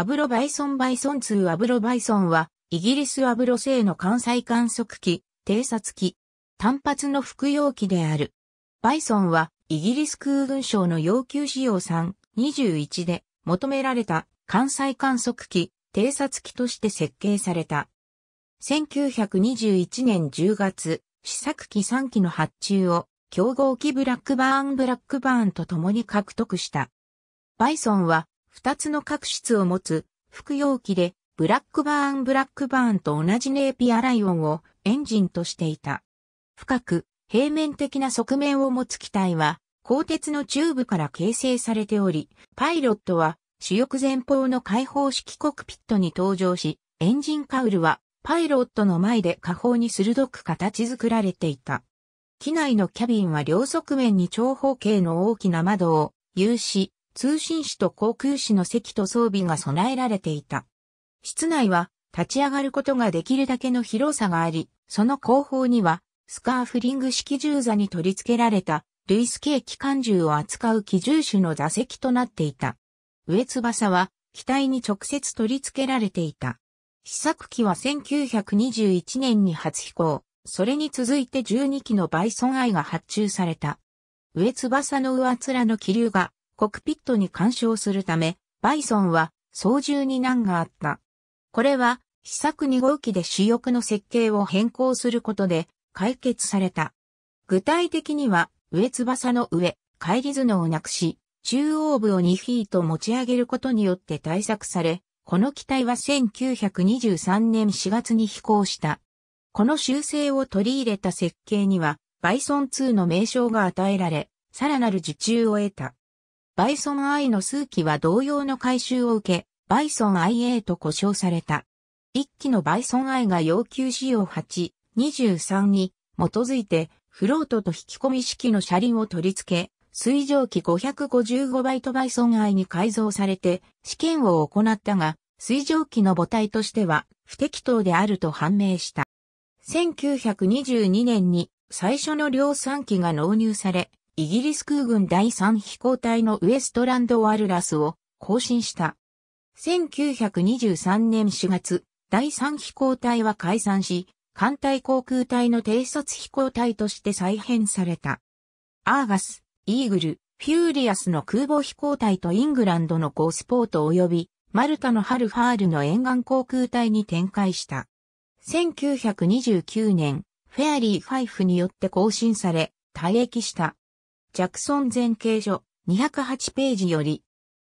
アブロバイソンバイソン2アブロバイソンは、イギリスアブロ製の関西観測機、偵察機、単発の服用機である。バイソンは、イギリス空軍省の要求仕様3、21で求められた関西観測機、偵察機として設計された。1921年10月、試作機3機の発注を、競合機ブラックバーンブラックバーンと共に獲得した。バイソンは、二つの角質を持つ、副容機で、ブラックバーン・ブラックバーンと同じネイピア・ライオンをエンジンとしていた。深く、平面的な側面を持つ機体は、鋼鉄のチューブから形成されており、パイロットは主翼前方の開放式コクピットに登場し、エンジンカウルはパイロットの前で下方に鋭く形作られていた。機内のキャビンは両側面に長方形の大きな窓を有し、通信士と航空士の席と装備が備えられていた。室内は立ち上がることができるだけの広さがあり、その後方にはスカーフリング式銃座に取り付けられたルイス系機関銃を扱う機銃手の座席となっていた。上翼は機体に直接取り付けられていた。試作機は1921年に初飛行、それに続いて12機のバイソンアイが発注された。上翼の上面の気流がコクピットに干渉するため、バイソンは操縦に難があった。これは、試作2号機で主翼の設計を変更することで解決された。具体的には、上翼の上、帰り頭脳をなくし、中央部を2フィート持ち上げることによって対策され、この機体は1923年4月に飛行した。この修正を取り入れた設計には、バイソン2の名称が与えられ、さらなる受注を得た。バイソン I の数機は同様の改修を受け、バイソン IA と呼称された。一機のバイソン I が要求仕様8、23に基づいて、フロートと引き込み式の車輪を取り付け、水蒸気5 5 5トバイソン I に改造されて試験を行ったが、水蒸気の母体としては不適当であると判明した。1922年に最初の量産機が納入され、イギリス空軍第3飛行隊のウエストランドワルラスを更新した。1923年4月、第3飛行隊は解散し、艦隊航空隊の偵察飛行隊として再編された。アーガス、イーグル、フューリアスの空母飛行隊とイングランドのゴスポート及び、マルタのハルファールの沿岸航空隊に展開した。1929年、フェアリー・ファイフによって更新され、退役した。ジャクソン前継書208ページより、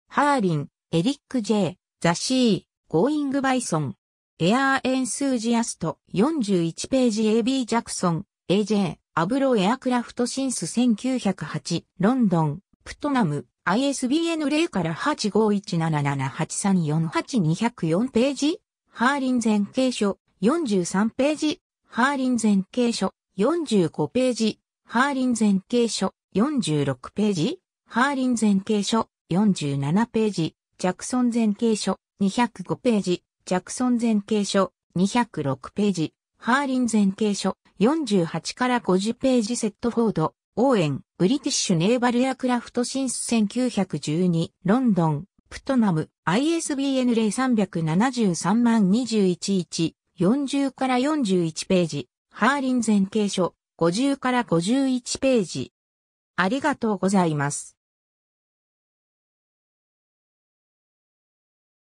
ハーリン、エリック・ジェイ、ザ・シー、ゴーイング・バイソン、エアー・エンスージアスト41ページ AB・ ジャクソン、AJ、アブロ・エアクラフト・シンス1908、ロンドン、プトナム、ISBN 0から85177834824ページ、ハーリン前継書43ページ、ハーリン前継書45ページ、ハーリン前継書46ページ、ハーリン全景書47ページ、ジャクソン全景書205ページ、ジャクソン全景書206ページ、ハーリン全景書48から50ページセットフォード、オーエン、ブリティッシュネーバルエアクラフトシンス1912、ロンドン、プトナム、ISBN 0373万211、40から41ページ、ハーリン全景書50から51ページ、ありがとうございます。